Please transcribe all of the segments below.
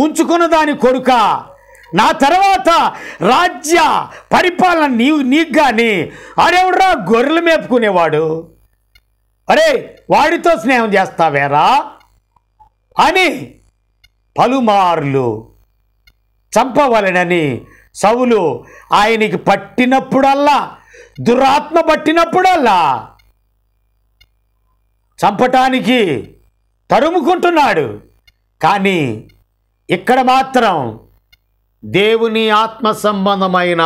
ఉంచుకున్న దాని కొడుక నా తర్వాత రాజ్య పరిపాలన నీవు నీకు కానీ అరేవుడ్రా గొర్రెలు మేపుకునేవాడు అరే వాడితో స్నేహం చేస్తావేరా అని పలుమార్లు చంపవలనని సవులు ఆయనకి పట్టినప్పుడల్లా దురాత్మ పట్టినప్పుడల్లా చంపటానికి తరుముకుంటున్నాడు కానీ ఇక్కడ మాత్రం దేవుని ఆత్మ సంబంధమైన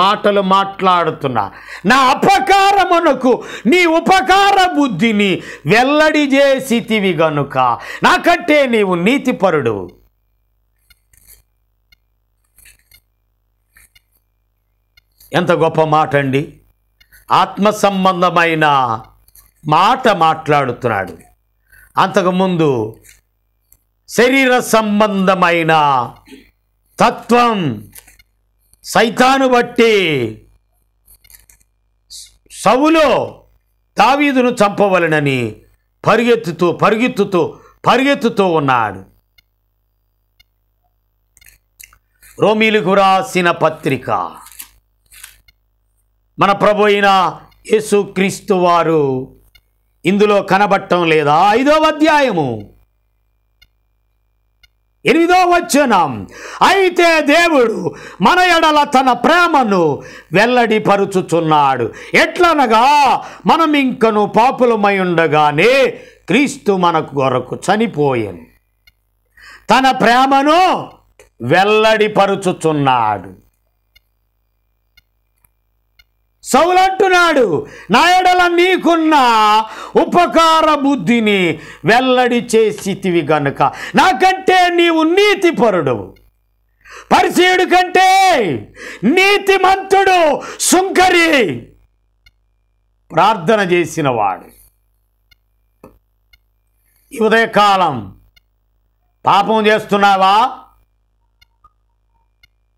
మాటలు మాట్లాడుతున్నా నా అపకారమునకు నీ ఉపకార బుద్ధిని వెల్లడి చేసితివి గనుక నాకంటే నీవు నీతిపరుడు ఎంత గొప్ప మాట అండి ఆత్మ సంబంధమైన మాట మాట్లాడుతున్నాడు అంతకుముందు శరీర సంబంధమైన తత్వం సైతాను బట్టి సవులో దావీదును చంపవలనని పరిగెత్తుతూ పరిగెత్తుతూ పరిగెత్తుతూ ఉన్నాడు రోమిలకు రాసిన పత్రిక మన ప్రభు అయిన యేసుక్రీస్తు వారు ఇందులో కనబట్టం లేదా ఐదవ అధ్యాయము ఎనిమిదో వచనం అయితే దేవుడు మన ఎడల తన ప్రేమను వెల్లడిపరుచుచున్నాడు ఎట్లనగా మనం ఇంకను పాపులమై ఉండగానే క్రీస్తు మనకు కొరకు చనిపోయాను తన ప్రేమను వెల్లడిపరుచుచున్నాడు సౌలంటున్నాడు నాయడల నీకున్న ఉపకార బుద్ధిని వెల్లడి చేసితివి గనుక నాకంటే నీవు నీతిపరుడు పరిచయుడు కంటే నీతిమంతుడు శుంకరి ప్రార్థన చేసినవాడు ఈ ఉదయకాలం పాపం చేస్తున్నావా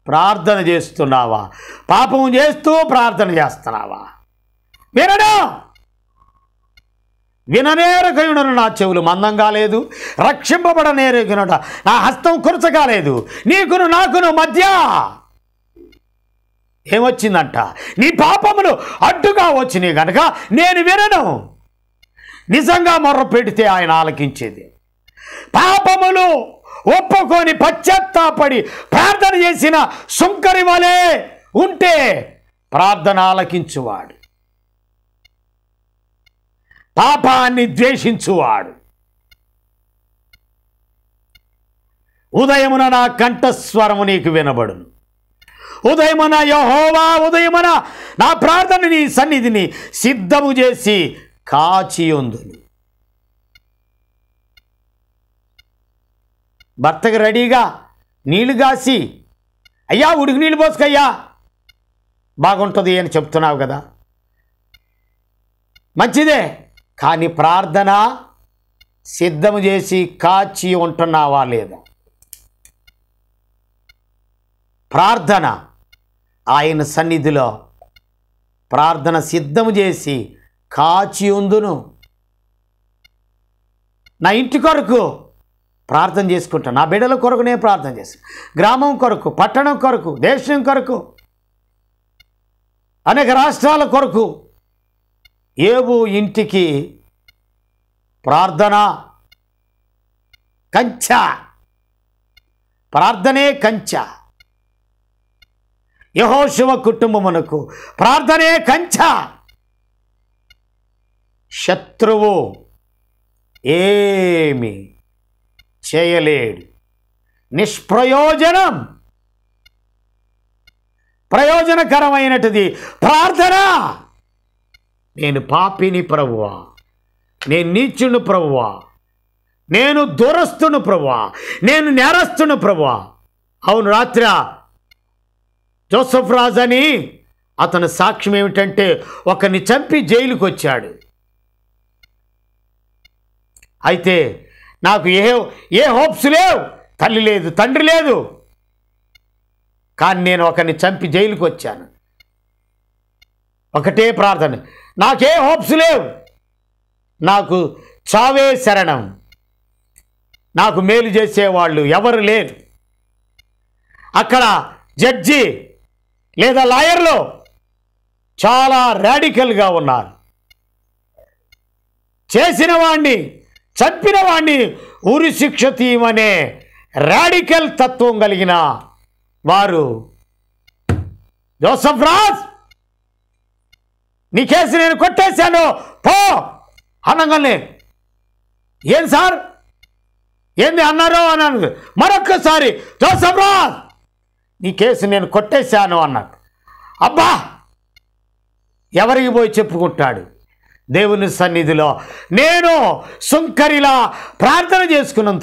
ప్రార్థన చేస్తున్నావా పాపం చేస్తూ ప్రార్థన చేస్తున్నావా వినడా విననేరకయుడను నా చెవులు మందం కాలేదు రక్షింపబడనేరగినట నా హస్తం కాలేదు నీకును నాకును మధ్య ఏమొచ్చిందంట నీ పాపములు అడ్డుగా వచ్చినాయి కనుక నేను వినను నిజంగా మొర్ర పెడితే ఆయన ఆలకించేది పాపములు ఒప్పుకొని పశ్చాత్తాపడి ప్రార్థన చేసిన సుంకరి వలె ఉంటే ప్రార్థన ఆలకించువాడు పాపాన్ని ద్వేషించువాడు ఉదయమున నా కంఠస్వరము నీకు వినబడును ఉదయమున యహోవా ఉదయమున నా ప్రార్థనని సన్నిధిని సిద్ధము చేసి కాచి భర్తకు రెడీగా నీళ్లు కాసి అయ్యా ఉడికి నీళ్ళు పోసుకయ్యా బాగుంటుంది అని చెప్తున్నావు కదా మంచిదే కానీ ప్రార్థన సిద్ధము చేసి కాచి ఉంటున్నావా లేదా ప్రార్థన ఆయన సన్నిధిలో ప్రార్థన సిద్ధము చేసి కాచి ఉందును నా ఇంటి కొరకు ప్రార్థన చేసుకుంటాను నా బిడ్డల కొరకు నేను ప్రార్థన చేసి గ్రామం కొరకు పట్టణం కొరకు దేశం కొరకు అనేక రాష్ట్రాల కొరకు ఏవు ఇంటికి ప్రార్థన కంచ ప్రార్థనే కంచ యహోశివ కుటుంబమునకు ప్రార్థనే కంచ శత్రువు ఏమి చేయలేడు నిష్ప్రయోజనం ప్రయోజనకరమైనటిది ప్రార్థన నేను పాపిని ప్రభువా నేను నీచును ప్రభువా నేను దురస్తును ప్రభువా నేను నేరస్తును ప్రభువా అవును రాత్ర జోసఫ్ రాజ్ అని అతని సాక్ష్యం ఏమిటంటే ఒకరిని చంపి జైలుకు వచ్చాడు అయితే నాకు ఏ ఏ హోప్స్ లేవు తల్లి లేదు తండ్రి లేదు కానీ నేను ఒకరిని చంపి జైలుకు వచ్చాను ఒకటే ప్రార్థన నాకే హోప్స్ లేవు నాకు చావే శరణం నాకు మేలు చేసేవాళ్ళు ఎవరు లేరు అక్కడ జడ్జి లేదా లాయర్లు చాలా రాడికల్గా ఉన్నారు చేసిన వాణ్ణి చంపిన వాడిని ఉరి శిక్ష తీయమనే రాడికల్ తత్వం కలిగిన వారు జోసఫ్ రాజ్ నీ కేసు నేను కొట్టేశాను పో అనగానే ఏం సార్ ఏంది అన్నారు అన్నాను మరొక్కసారి జోసఫ్ రాజ్ నీ కేసు నేను కొట్టేశాను అన్నాడు అబ్బా ఎవరికి పోయి చెప్పుకుంటాడు దేవుని సన్నిధిలో నేను సుంకరిలా ప్రార్థన చేసుకున్నాను